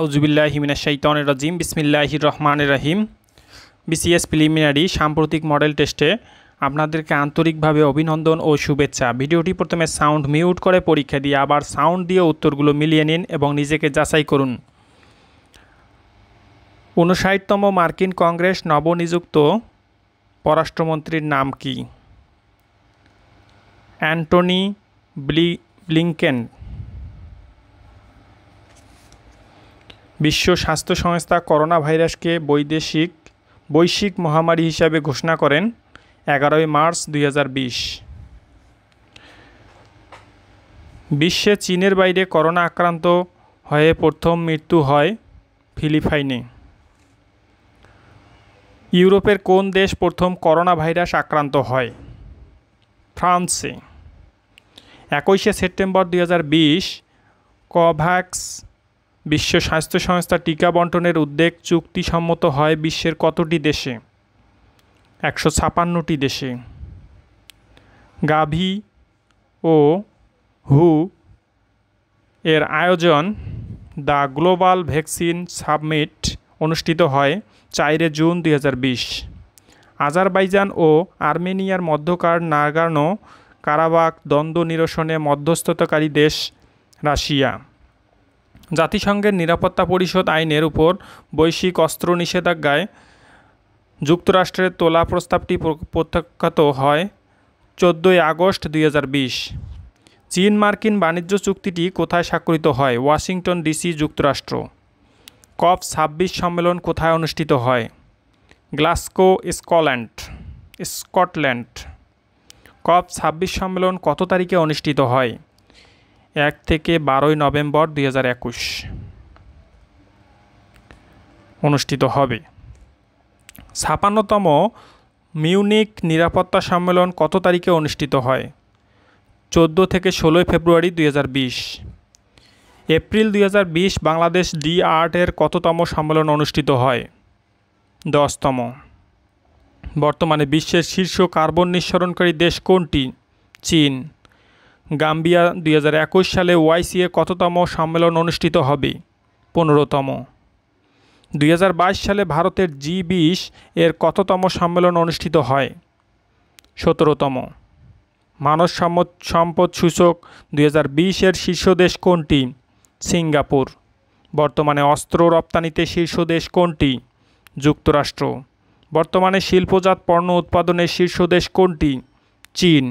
আউজুবিল্লাহিমিনাশাইতন রাজিম বিসমিল্লাহির রহমান রাহিম বিসিএস প্রিলিমিনারি সাম্প্রতিক মডেল টেস্টে আপনাদেরকে আন্তরিকভাবে অভিনন্দন ও শুভেচ্ছা ভিডিওটি প্রথমে সাউন্ড মিউট করে পরীক্ষা দিয়ে আবার সাউন্ড দিয়ে উত্তরগুলো মিলিয়ে নিন এবং নিজেকে যাচাই করুন উনষাটতম মার্কিন কংগ্রেস নবনিযুক্ত পররাষ্ট্রমন্ত্রীর নাম কি অ্যান্টনি ব্লি ব্লিংকেন বিশ্ব স্বাস্থ্য সংস্থা করোনা ভাইরাসকে বৈদেশিক বৈশ্বিক মহামারী হিসাবে ঘোষণা করেন এগারোই মার্চ দুই বিশ্বে চীনের বাইরে করোনা আক্রান্ত হয়ে প্রথম মৃত্যু হয় ফিলিপাইনে ইউরোপের কোন দেশ প্রথম করোনা ভাইরাস আক্রান্ত হয় ফ্রান্সে একুশে সেপ্টেম্বর দুই কোভ্যাক্স বিশ্ব স্বাস্থ্য সংস্থা টিকা বন্টনের উদ্যোগ চুক্তিসম্মত হয় বিশ্বের কতটি দেশে একশো ছাপান্নটি দেশে গাভি ও হু এর আয়োজন দ্য গ্লোবাল ভ্যাকসিন সাবমিট অনুষ্ঠিত হয় চাইরে জুন দুই আজারবাইজান ও আর্মেনিয়ার মধ্যকার নাগানো কারাবাক দ্বন্দ্ব নিরসনে মধ্যস্থতাকারী দেশ রাশিয়া জাতিসংঘের নিরাপত্তা পরিষদ আইনের উপর বৈশ্বিক অস্ত্র নিষেধাজ্ঞায় যুক্তরাষ্ট্রের তোলা প্রস্তাবটি প্রত্যাখ্যাত হয় চোদ্দোই আগস্ট দুই চীন মার্কিন বাণিজ্য চুক্তিটি কোথায় স্বাক্ষরিত হয় ওয়াশিংটন ডিসি যুক্তরাষ্ট্র কফ ছাব্বিশ সম্মেলন কোথায় অনুষ্ঠিত হয় গ্লাসকো স্কল্যান্ড স্কটল্যান্ড কফ ছাব্বিশ সম্মেলন কত তারিখে অনুষ্ঠিত হয় এক থেকে বারোই নভেম্বর দুই অনুষ্ঠিত হবে ছাপান্নতম মিউনিক নিরাপত্তা সম্মেলন কত তারিখে অনুষ্ঠিত হয় চোদ্দো থেকে ষোলোই ফেব্রুয়ারি দুই এপ্রিল দুই বাংলাদেশ ডি আর্টের কততম সম্মেলন অনুষ্ঠিত হয় দশতম বর্তমানে বিশ্বের শীর্ষ কার্বন নিঃসরণকারী দেশ কোনটি চীন গাম্বিয়া দুই সালে ওয়াইসিএ কততম সম্মেলন অনুষ্ঠিত হবে পনেরোতম দুই সালে ভারতের জি বিশ এর কততম সম্মেলন অনুষ্ঠিত হয় সতেরোতম মানব সম্পদ সূচক দুই এর শীর্ষ দেশ কোনটি সিঙ্গাপুর বর্তমানে অস্ত্র রপ্তানিতে শীর্ষ দেশ কোনটি যুক্তরাষ্ট্র বর্তমানে শিল্পজাত পণ্য উৎপাদনের শীর্ষ দেশ কোনটি চীন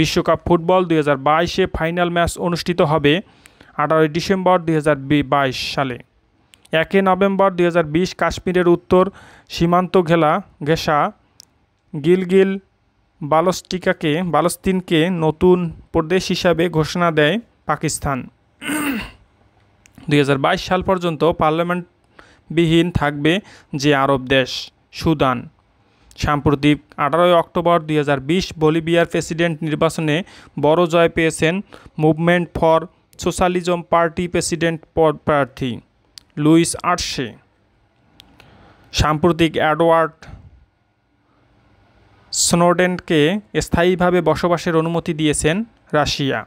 বিশ্বকাপ ফুটবল দুই হাজার বাইশে ফাইনাল ম্যাচ অনুষ্ঠিত হবে আঠারোই ডিসেম্বর দুই সালে একে নভেম্বর দুই কাশ্মীরের উত্তর সীমান্ত ঘেলা ঘেসা গিলগিল বালস্টিকাকে বালস্তিনকে নতুন প্রদেশ হিসাবে ঘোষণা দেয় পাকিস্তান দুই সাল পর্যন্ত পার্লামেন্টবিহীন থাকবে যে আরব দেশ সুদান সাম্প্রতিক আঠারোই অক্টোবর দুই বলিভিয়ার প্রেসিডেন্ট নির্বাচনে বড় জয় পেয়েছেন movement for socialism party president পদ প্রার্থী লুইস আর্শে সাম্প্রতিক অ্যাডওয়ার্ড স্নোডেনকে স্থায়ীভাবে বসবাসের অনুমতি দিয়েছেন রাশিয়া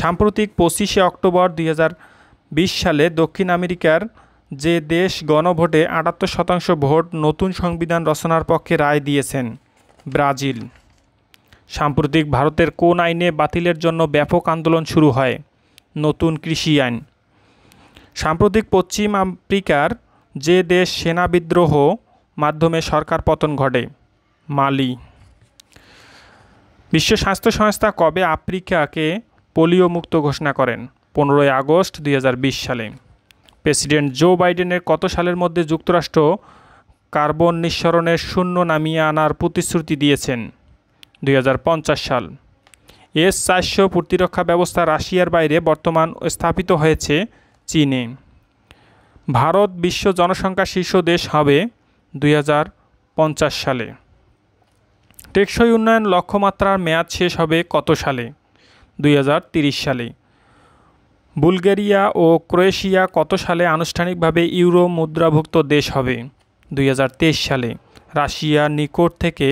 সাম্প্রতিক পঁচিশে অক্টোবর দুই সালে দক্ষিণ আমেরিকার যে দেশ গণভোটে আটাত্তর শতাংশ ভোট নতুন সংবিধান রচনার পক্ষে রায় দিয়েছেন ব্রাজিল সাম্প্রতিক ভারতের কোন আইনে বাতিলের জন্য ব্যাপক আন্দোলন শুরু হয় নতুন কৃষি আইন সাম্প্রতিক পশ্চিম আফ্রিকার যে দেশ সেনা বিদ্রোহ মাধ্যমে সরকার পতন ঘটে মালি বিশ্ব স্বাস্থ্য সংস্থা কবে আফ্রিকাকে পোলিও মুক্ত ঘোষণা করেন পনেরোই আগস্ট দুই সালে প্রেসিডেন্ট জো বাইডেনের কত সালের মধ্যে যুক্তরাষ্ট্র কার্বন নিঃসরণের শূন্য নামিয়ে আনার প্রতিশ্রুতি দিয়েছেন দুই সাল এস চারশো প্রতিরক্ষা ব্যবস্থা রাশিয়ার বাইরে বর্তমান স্থাপিত হয়েছে চীনে ভারত বিশ্ব জনসংখ্যা শীর্ষ দেশ হবে দুই সালে টেকসই উন্নয়ন লক্ষ্যমাত্রার মেয়াদ শেষ হবে কত সালে দুই সালে বুলগেরিয়া ও ক্রোয়েশিয়া কত সালে আনুষ্ঠানিকভাবে ইউরো মুদ্রাভুক্ত দেশ হবে দুই সালে রাশিয়া নিকট থেকে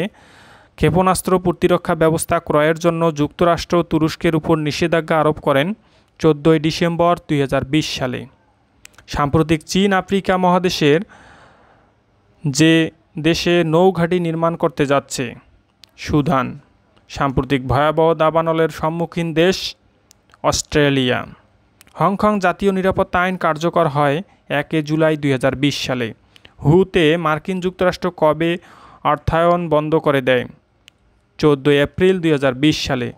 ক্ষেপণাস্ত্র প্রতিরক্ষা ব্যবস্থা ক্রয়ের জন্য যুক্তরাষ্ট্র তুরস্কের উপর নিষেধাজ্ঞা আরোপ করেন চোদ্দোই ডিসেম্বর দুই সালে সাম্প্রতিক চীন আফ্রিকা মহাদেশের যে দেশে নৌঘাঁটি নির্মাণ করতে যাচ্ছে সুদান সাম্প্রতিক ভয়াবহ দাবানলের সম্মুখীন দেশ অস্ট্রেলিয়া হংকং জাতীয় নিরাপত্তা আইন কার্যকর হয় একে জুলাই দুই সালে হুতে মার্কিন যুক্তরাষ্ট্র কবে অর্থায়ন বন্ধ করে দেয় চোদ্দো এপ্রিল দুই সালে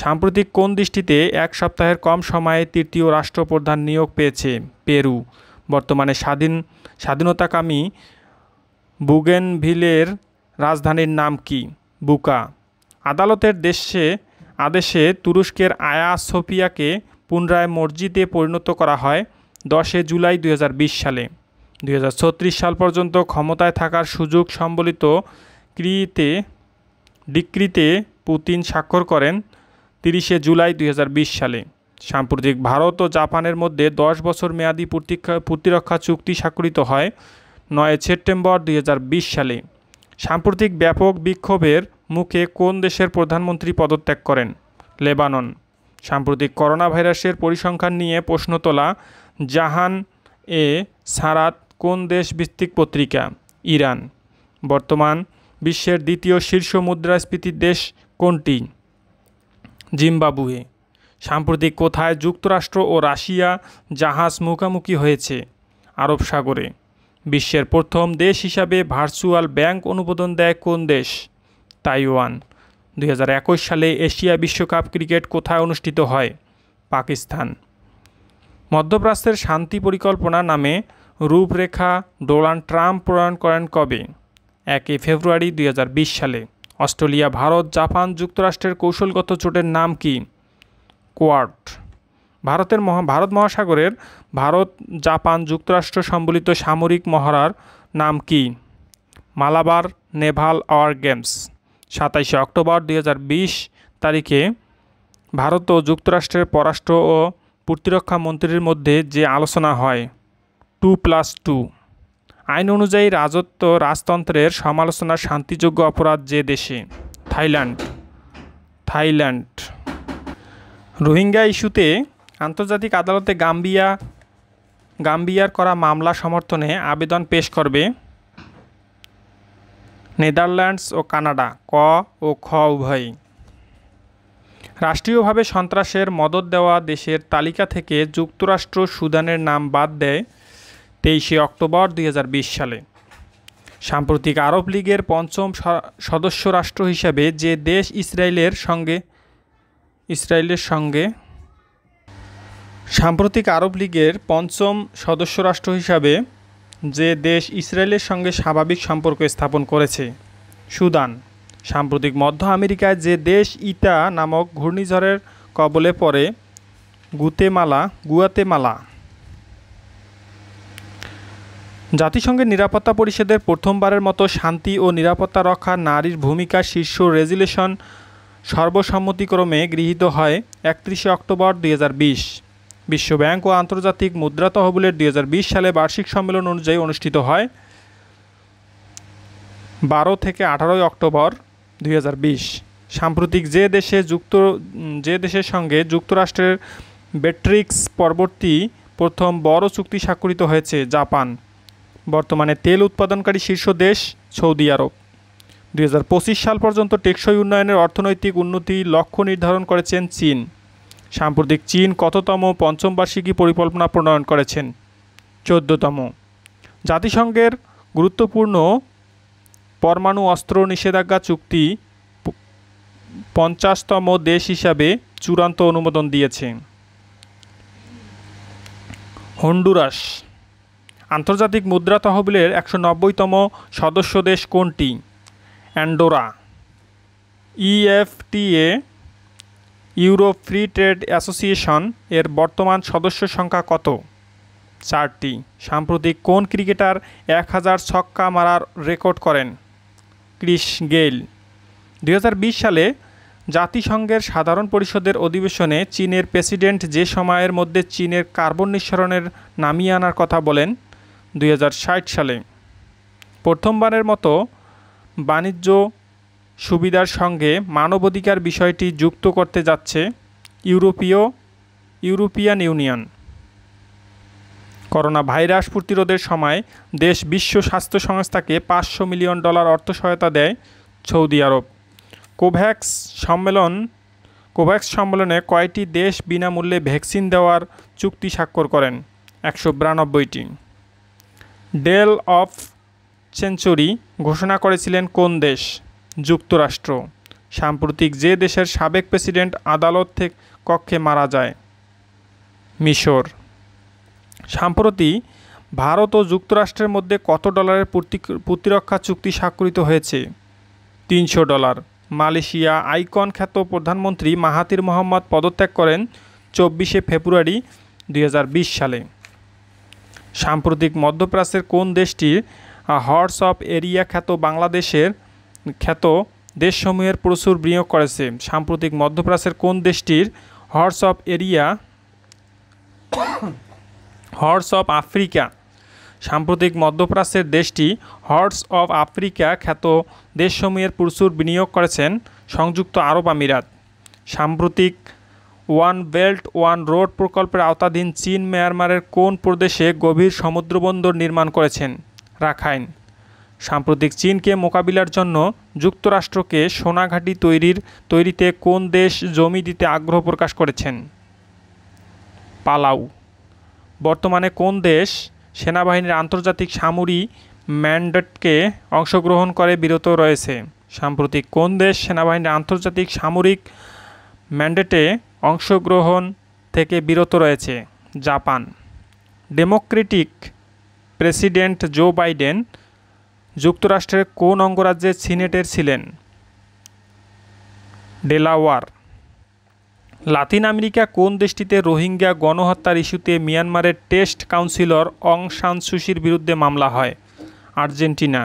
সাম্প্রতিক কোন দৃষ্টিতে এক সপ্তাহের কম সময়ে তৃতীয় রাষ্ট্রপ্রধান নিয়োগ পেয়েছে পেরু বর্তমানে স্বাধীন স্বাধীনতাকামী বুগেনভিলের রাজধানীর নাম কি বুকা আদালতের দেশে আদেশে তুরস্কের আয়া সোফিয়াকে পুনরায় মসজিদে পরিণত করা হয় দশে জুলাই দুই সালে দুই সাল পর্যন্ত ক্ষমতায় থাকার সুযোগ সম্বলিত ক্রিতে ডিক্রিতে পুতিন স্বাক্ষর করেন তিরিশে জুলাই দুই সালে সাম্প্রতিক ভারত ও জাপানের মধ্যে দশ বছর মেয়াদি প্রতিরক্ষা চুক্তি স্বাক্ষরিত হয় নয় সেপ্টেম্বর দুই সালে সাম্প্রতিক ব্যাপক বিক্ষোভের মুখে কোন দেশের প্রধানমন্ত্রী পদত্যাগ করেন লেবানন সাম্প্রতিক করোনা ভাইরাসের পরিসংখ্যান নিয়ে প্রশ্ন তোলা জাহান এ সারাত কোন দেশ ভিত্তিক পত্রিকা ইরান বর্তমান বিশ্বের দ্বিতীয় শীর্ষ মুদ্রাস্ফীতির দেশ কোনটি জিম্বাবুয়ে সাম্প্রতিক কোথায় যুক্তরাষ্ট্র ও রাশিয়া জাহাজ মুখামুখি হয়েছে আরব সাগরে বিশ্বের প্রথম দেশ হিসাবে ভার্চুয়াল ব্যাংক অনুমোদন দেয় কোন দেশ তাইওয়ান দুই সালে এশিয়া বিশ্বকাপ ক্রিকেট কোথায় অনুষ্ঠিত হয় পাকিস্তান মধ্যপ্রাচ্যের শান্তি পরিকল্পনা নামে রূপরেখা ডোনাল্ড ট্রাম্প প্রণয়ন করেন কবে একই ফেব্রুয়ারি দুই সালে অস্ট্রেলিয়া ভারত জাপান যুক্তরাষ্ট্রের কৌশলগত চোটের নাম কি কোয়ার্ট ভারতের মহা ভারত মহাসাগরের ভারত জাপান যুক্তরাষ্ট্র সম্বলিত সামরিক মহড়ার নাম কি মালাবার নেভাল আওয়ার গেমস সাতাইশে অক্টোবর দুই তারিখে ভারত ও যুক্তরাষ্ট্রের পররাষ্ট্র ও প্রতিরক্ষা মন্ত্রীর মধ্যে যে আলোচনা হয় টু প্লাস টু আইন অনুযায়ী রাজত্ব রাজতন্ত্রের সমালোচনা শান্তিযোগ্য অপরাধ যে দেশে থাইল্যান্ড থাইল্যান্ড রোহিঙ্গা ইস্যুতে আন্তর্জাতিক আদালতে গাম্বিয়া গাম্বিয়ার করা মামলা সমর্থনে আবেদন পেশ করবে নেদারল্যান্ডস ও কানাডা ক ও খ উভয়ই রাষ্ট্রীয়ভাবে সন্ত্রাসের মদত দেওয়া দেশের তালিকা থেকে যুক্তরাষ্ট্র সুদানের নাম বাদ দেয় তেইশে অক্টোবর দুই সালে সাম্প্রতিক আরব লীগের পঞ্চম সদস্য রাষ্ট্র হিসাবে যে দেশ ইসরায়েলের সঙ্গে ইসরায়েলের সঙ্গে সাম্প্রতিক আরব লীগের পঞ্চম সদস্য রাষ্ট্র হিসাবে যে দেশ ইসরায়েলের সঙ্গে স্বাভাবিক সম্পর্ক স্থাপন করেছে সুদান সাম্প্রতিক মধ্য আমেরিকায় যে দেশ ইটা নামক ঘূর্ণিঝড়ের কবলে পড়ে গুতেমালা গুয়াতেমালা জাতিসংঘের নিরাপত্তা পরিষদের প্রথমবারের মতো শান্তি ও নিরাপত্তা রক্ষা নারীর ভূমিকা শীর্ষ রেজুলেশন সর্বসম্মতিক্রমে গৃহীত হয় একত্রিশে অক্টোবর দুই বিশ্বব্যাংক ও আন্তর্জাতিক মুদ্রা তহবিলের দুই সালে বার্ষিক সম্মেলন অনুযায়ী অনুষ্ঠিত হয় বারো থেকে আঠারোই অক্টোবর দুই সাম্প্রতিক যে দেশে যুক্ত যে দেশের সঙ্গে যুক্তরাষ্ট্রের বেট্রিক্স পরবর্তী প্রথম বড় চুক্তি স্বাক্ষরিত হয়েছে জাপান বর্তমানে তেল উৎপাদনকারী শীর্ষ দেশ সৌদি আরব দুই সাল পর্যন্ত টেকসই উন্নয়নের অর্থনৈতিক উন্নতি লক্ষ্য নির্ধারণ করেছেন চীন সাম্প্রতিক চীন কততম পঞ্চম বার্ষিকী পরিকল্পনা প্রণয়ন করেছেন চোদ্দতম জাতিসংঘের গুরুত্বপূর্ণ পরমাণু অস্ত্র নিষেধাজ্ঞা চুক্তি পঞ্চাশতম দেশ হিসাবে চূড়ান্ত অনুমোদন দিয়েছে হন্ডুরাস আন্তর্জাতিক মুদ্রা তহবিলের একশো নব্বইতম সদস্য দেশ কোনটি Andorra EFTA Europe free trade association এর বর্তমান সদস্য সংখ্যা কত চারটি সাম্প্রতিক কোন ক্রিকেটার এক হাজার ছক্কা মারার রেকর্ড করেন ক্রিস গেইল দুই সালে জাতিসংঘের সাধারণ পরিষদের অধিবেশনে চীনের প্রেসিডেন্ট যে সময়ের মধ্যে চীনের কার্বন নিঃসরণের নামিয়ে আনার কথা বলেন দুই সালে প্রথমবারের মতো বাণিজ্য সুবিধার সঙ্গে মানবাধিকার বিষয়টি যুক্ত করতে যাচ্ছে ইউরোপীয় ইউরোপিয়ান ইউনিয়ন করোনা ভাইরাস প্রতিরোধের সময় দেশ বিশ্ব স্বাস্থ্য সংস্থাকে পাঁচশো মিলিয়ন ডলার অর্থ সহায়তা দেয় সৌদি আরব কোভ্যাক্স সম্মেলন কোভ্যাক্স সম্মেলনে কয়টি দেশ বিনামূল্যে ভ্যাকসিন দেওয়ার চুক্তি স্বাক্ষর করেন একশো বিরানব্বইটি ডেল অফ সেঞ্চুরি ঘোষণা করেছিলেন কোন দেশ যুক্তরাষ্ট্র সাম্প্রতিক যে দেশের সাবেক প্রেসিডেন্ট আদালত থেকে কক্ষে মারা যায় মিশর সম্প্রতি ভারত ও যুক্তরাষ্ট্রের মধ্যে কত ডলারের প্রতিরক্ষা চুক্তি স্বাক্ষরিত হয়েছে তিনশো ডলার মালয়েশিয়া আইকন খ্যাত প্রধানমন্ত্রী মাহাতির মোহাম্মদ পদত্যাগ করেন চব্বিশে ফেব্রুয়ারি দুই সালে সাম্প্রতিক মধ্যপ্রাচ্যের কোন দেশটির হর্স অফ এরিয়া খ্যাত বাংলাদেশের খ্যাত দেশসমূহের প্রচুর বিনিয়োগ করেছে সাম্প্রতিক মধ্যপ্রাচ্যের কোন দেশটির horse of area horse of Africa সাম্প্রতিক মধ্যপ্রাচ্যের দেশটি হর্স অফ আফ্রিকা খ্যাত দেশসমূহের প্রচুর বিনিয়োগ করেছেন সংযুক্ত আরব আমিরাত সাম্প্রতিক ওয়ান বেল্ট ওয়ান রোড প্রকল্পের আওতাধীন চীন মিয়ানমারের কোন প্রদেশে গভীর সমুদ্রবন্দর নির্মাণ করেছেন রাখাইন সাম্প্রতিক চীনকে মোকাবিলার জন্য যুক্তরাষ্ট্রকে সোনাঘাটি তৈরির তৈরিতে কোন দেশ জমি দিতে আগ্রহ প্রকাশ করেছেন পালাউ বর্তমানে কোন দেশ সেনাবাহিনীর আন্তর্জাতিক সামরিক ম্যান্ডেটকে অংশগ্রহণ করে বিরত রয়েছে সাম্প্রতিক কোন দেশ সেনাবাহিনীর আন্তর্জাতিক সামরিক ম্যান্ডেটে অংশগ্রহণ থেকে বিরত রয়েছে Japan democratic president Joe Biden যুক্তরাষ্ট্রের কোন অঙ্গরাজ্যে সিনেটের ছিলেন ডেলাওয়ার লাতিন আমেরিকা কোন দেশটিতে রোহিঙ্গা গণহত্যার ইস্যুতে মিয়ানমারের টেস্ট কাউন্সিলর অং সান সুসির বিরুদ্ধে মামলা হয় আর্জেন্টিনা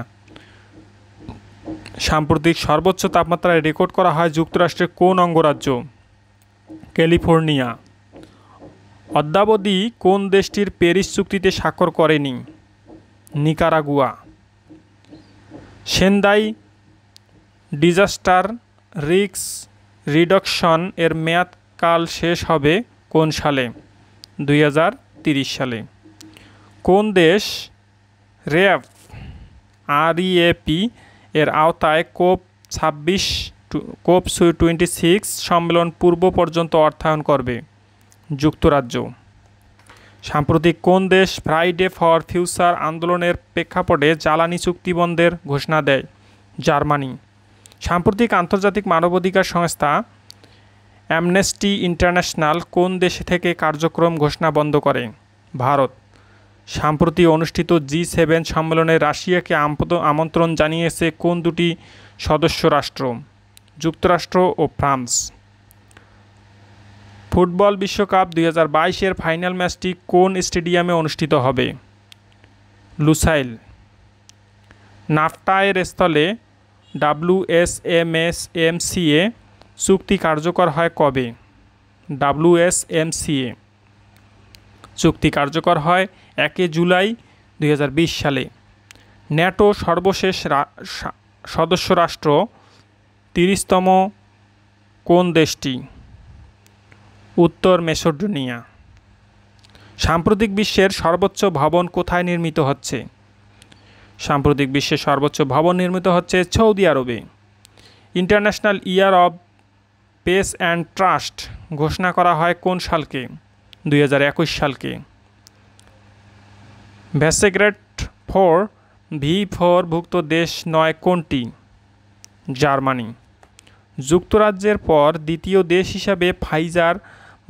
সাম্প্রতিক সর্বোচ্চ তাপমাত্রায় রেকর্ড করা হয় যুক্তরাষ্ট্রের কোন অঙ্গরাজ্য ক্যালিফোর্নিয়া অদ্যাবধি কোন দেশটির প্যারিস চুক্তিতে স্বাক্ষর করেনি নিকারাগুয়া সেন্দাই ডিজাস্টার রিক্স রিডাকশন এর মেয়াদকাল শেষ হবে কোন সালে দুই সালে কোন দেশ র্যাব ইএপি এর আওতায় কোপ ছাব্বিশ কোপ সু টোয়েন্টি সিক্স সম্মেলন পূর্ব পর্যন্ত অর্থায়ন করবে যুক্তরাজ্য সাম্প্রতিক কোন দেশ ফ্রাইডে ফর ফিউচার আন্দোলনের প্রেক্ষাপটে জ্বালানি চুক্তি বন্ধের ঘোষণা দেয় জার্মানি সাম্প্রতিক আন্তর্জাতিক মানবাধিকার সংস্থা অ্যামনেস্টি ইন্টারন্যাশনাল কোন দেশ থেকে কার্যক্রম ঘোষণা বন্ধ করে ভারত সাম্প্রতি অনুষ্ঠিত জি সেভেন সম্মেলনে রাশিয়াকে আমন্ত্রণ জানিয়েছে কোন দুটি সদস্য রাষ্ট্র যুক্তরাষ্ট্র ও ফ্রান্স ফুটবল বিশ্বকাপ দুই হাজার বাইশের ফাইনাল ম্যাচটি কোন স্টেডিয়ামে অনুষ্ঠিত হবে লুসাইল নাফটায়ের স্থলে S S M M C A চুক্তি কার্যকর হয় কবে এস এম সি এ চুক্তি কার্যকর হয় একে জুলাই দুই সালে ন্যাটো সর্বশেষ সদস্য রাষ্ট্র তিরিশতম কোন দেশটি উত্তর মেসোডোনিয়া সাম্প্রতিক বিশ্বের সর্বোচ্চ ভবন কোথায় নির্মিত হচ্ছে সাম্প্রতিক বিশ্বের সর্বোচ্চ ভবন নির্মিত হচ্ছে সৌদি আরবে international year of peace and trust ঘোষণা করা হয় কোন সালকে দুই সালকে ভ্যাসেগ্রেট ফোর ভি ফোর ভুক্ত দেশ নয় কোনটি জার্মানি যুক্তরাজ্যের পর দ্বিতীয় দেশ হিসাবে ফাইজার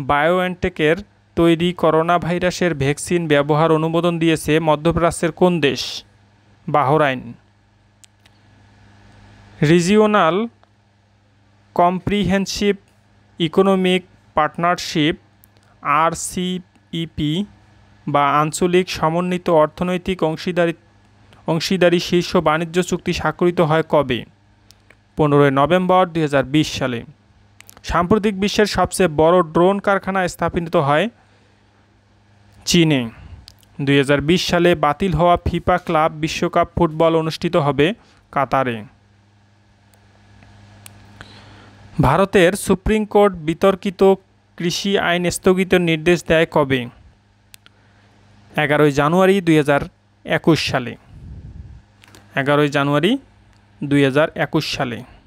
বায়োএনটেকের তৈরি করোনা ভাইরাসের ভ্যাকসিন ব্যবহার অনুমোদন দিয়েছে মধ্যপ্রাচ্যের কোন দেশ Bahrain regional comprehensive economic partnership R CEP বা আঞ্চলিক সমন্বিত অর্থনৈতিক অংশীদারি অংশীদারি শীর্ষ বাণিজ্য চুক্তি স্বাক্ষরিত হয় কবে পনেরোই নভেম্বর দু সালে সাম্প্রতিক বিশ্বের সবচেয়ে বড় ড্রোন কারখানা স্থাপিত হয় চীনে দুই সালে বাতিল হওয়া ফিফা ক্লাব বিশ্বকাপ ফুটবল অনুষ্ঠিত হবে কাতারে ভারতের সুপ্রিম কোর্ট বিতর্কিত কৃষি আইন স্থগিত নির্দেশ দেয় কবে এগারোই জানুয়ারি দুই সালে এগারোই জানুয়ারি দুই সালে